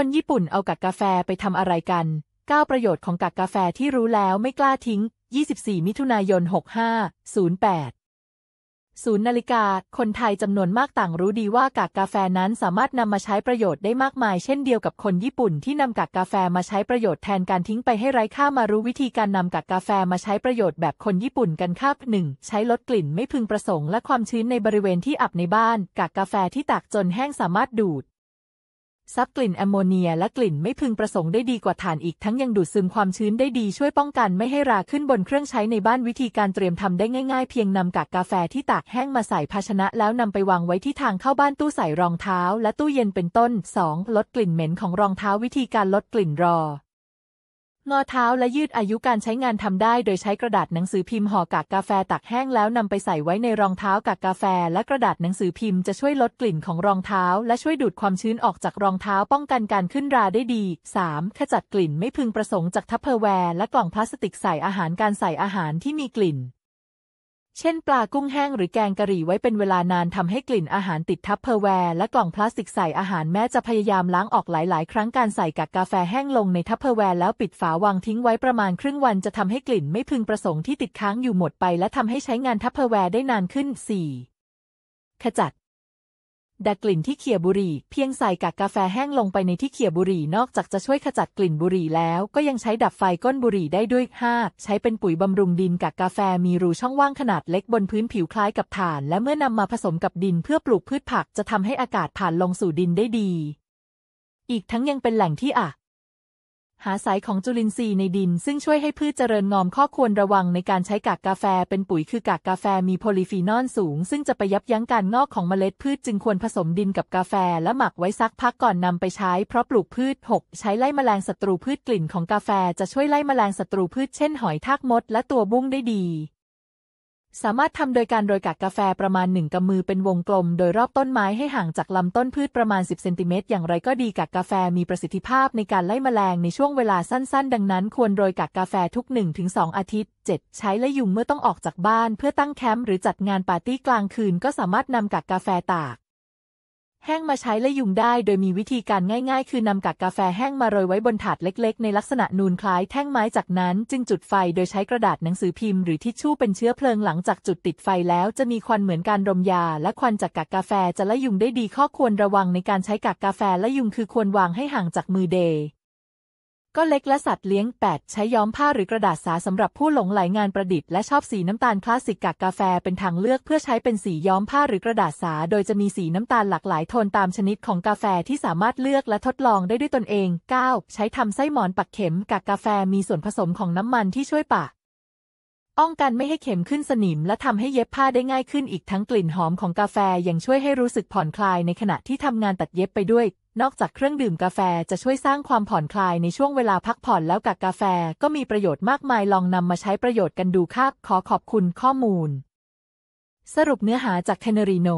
คนญี่ปุ่นเอากากกาแฟไปทำอะไรกัน 9 ประโยชน์ของกากกาแฟที่รู้แล้วไม่กล้าทิ้ง 24 มิถุนายน 65 08 0นาฬิกา คนไทยจำนวนมากต่างรู้ดีว่ากากกาแฟนั้นสามารถนำมาใช้ประโยชน์ได้มากมายเช่นเดียวกับคนญี่ปุ่นที่นำกากกาแฟมาใช้ประโยชน์แทนการทิ้งไปให้ไร้ค่ามารู้วิธีการนำกากกาแฟมาใช้ประโยชน์แบบคนญี่ปุ่นกันครับหนึ่งใช้ลดกลิ่นไม่พึงประสงค์และความชื้นในบริเวณที่อับในบ้าน กากกาแฟที่ตากจนแห้งสามารถดูดซับกลิ่นแอมโมเนียและกลิ่นไม่พึงประสงค์ได้ดีกว่าฐานอีกทั้งยังดูดซึมความชื้นได้ดีช่วยป้องกันไม่ให้ราขึ้นบนเครื่องใช้ในบ้านวิธีการเตรียมทำได้ง่าย ๆ เพียงนำกากกาแฟที่ตากแห้งมาใส่ภาชนะ แล้วนำไปวางไว้ที่ทางเข้าบ้านตู้ใส่รองเท้าและตู้เย็นเป็นต้น 2. ลดกลิ่นเหม็นของรองเท้าวิธีการลดกลิ่นรองอเท้าและยืดอายุการใช้งานทำได้โดยใช้กระดาษหนังสือพิมพ์ห่อกากกาแฟตักแห้งแล้วนำไปใส่ไว้ในรองเท้ากากกาแฟ และกระดาษหนังสือพิมพ์จะช่วยลดกลิ่นของรองเท้าและช่วยดูดความชื้นออกจากรองเท้าป้องกันการขึ้นราได้ดี 3. ขจัดกลิ่นไม่พึงประสงค์จากทัพเพอร์แวร์และกล่องพลาสติกใส่อาหารการใส่อาหารที่มีกลิ่นเช่นปลากุ้งแห้งหรือแกงกะหรี่ไว้เป็นเวลานานทำให้กลิ่นอาหารติดทับเพอร์แวร์และกล่องพลาสติกใส่อาหารแม้จะพยายามล้างออกหลาย ๆ ครั้งการใส่กากกาแฟแห้งลงในทัพเพอร์แวร์แล้วปิดฝาวางทิ้งไว้ประมาณครึ่งวันจะทำให้กลิ่นไม่พึงประสงค์ที่ติดค้างอยู่หมดไปและทำให้ใช้งานทัพเพอร์แวร์ได้นานขึ้น 4. ขจัดดักกลิ่นที่เขี่ยบุหรี่ เพียงใส่กากกาแฟแห้งลงไปในที่เขี่ยบุหรี่นอกจากจะช่วยขจัดกลิ่นบุหรี่ แล้วก็ยังใช้ดับไฟก้นบุหรี่ได้ด้วย 5. ใช้เป็นปุ๋ยบำรุงดินกากกาแฟมีรูช่องว่างขนาดเล็กบนพื้นผิวคล้ายกับฐานและเมื่อนำมาผสมกับดินเพื่อปลูกพืชผักจะทำให้อากาศผ่านลงสู่ดินได้ดี อีกทั้งยังเป็นแหล่งที่อะหาสายของจุลินทรีย์ในดิน ซึ่งช่วยให้พืชเจริญงอมข้อควรระวังในการใช้กากกาแฟเป็นปุ๋ยคือกากกาแฟมีโพลีฟีนอลสูง ซึ่งจะไปยับยั้งการงอกของเมล็ดพืชจึงควรผสมดินกับกาแฟและหมักไว้สักพักก่อนนำไปใช้เพราะปลูกพืช6ใช้ไล่แมลงศัตรูพืชกลิ่นของกาแฟจะช่วยไล่แมลงศัตรูพืชเช่นหอยทากมด และตัวบุ้งได้ดีสามารถทำโดยการโรยกากกาแฟประมาณ 1กำมือเป็นวงกลมโดยรอบต้นไม้ให้ห่างจากลำต้นพืชประมาณ 10เซนติเมตรอย่างไรก็ดีกากกาแฟมีประสิทธิภาพในการไล่แมลงในช่วงเวลาสั้นๆ ดังนั้นควรโรยกากกาแฟทุก 1-2 อาทิตย์ 7 ใช้และยุงเมื่อต้องออกจากบ้านเพื่อตั้งแคมป์หรือจัดงานปาร์ตี้กลางคืนก็สามารถนำกากกาแฟตากแห้งมาใช้และยุงได้ โดยมีวิธีการง่ายๆ คือนำกากกาแฟแห้งมาโรยไว้บนถาดเล็กๆ ในลักษณะนูนคล้ายแท่งไม้จากนั้นจึงจุดไฟโดยใช้กระดาษหนังสือพิมพ์หรือทิชชู่เป็นเชื้อเพลิงหลังจากจุดติดไฟ แล้วจะมีควันเหมือนการรมยาและควันจากกากกาแฟจะละยุงได้ดีข้อควรระวังในการใช้กากกาแฟและยุงคือ ควรวางให้ห่างจากมือเดก็เล็กและสัตว์เลี้ยง8ใช้ย้อมผ้าหรือกระดาษสาสำหรับผู้หลงไหลงานประดิษฐ์และชอบสีน้ำตาลคลาสสิกกากกาแฟเป็นทางเลือกเพื่อใช้เป็นสีย้อมผ้าหรือกระดาษสา โดยจะมีสีน้ำตาลหลากหลายโทนตามชนิดของกาแฟที่สามารถเลือกและทดลองได้ด้วยตนเอง 9. ใช้ทำไส้หมอนปักเข็มกากกาแฟมีส่วนผสมของน้ำมันที่ช่วยปะป้องกันไม่ให้เข็มขึ้นสนิม และทำให้เย็บผ้าได้ง่ายขึ้นอีกทั้งกลิ่นหอมของกาแฟยังช่วยให้รู้สึกผ่อนคลายในขณะที่ทำงานตัดเย็บไปด้วยนอกจากเครื่องดื่มกาแฟจะช่วยสร้างความผ่อนคลายในช่วงเวลาพักผ่อนแล้วกับกาแฟก็มีประโยชน์มากมายลองนำมาใช้ประโยชน์กันดูค่ะขอขอบคุณข้อมูล สรุปเนื้อหาจากเทนริโน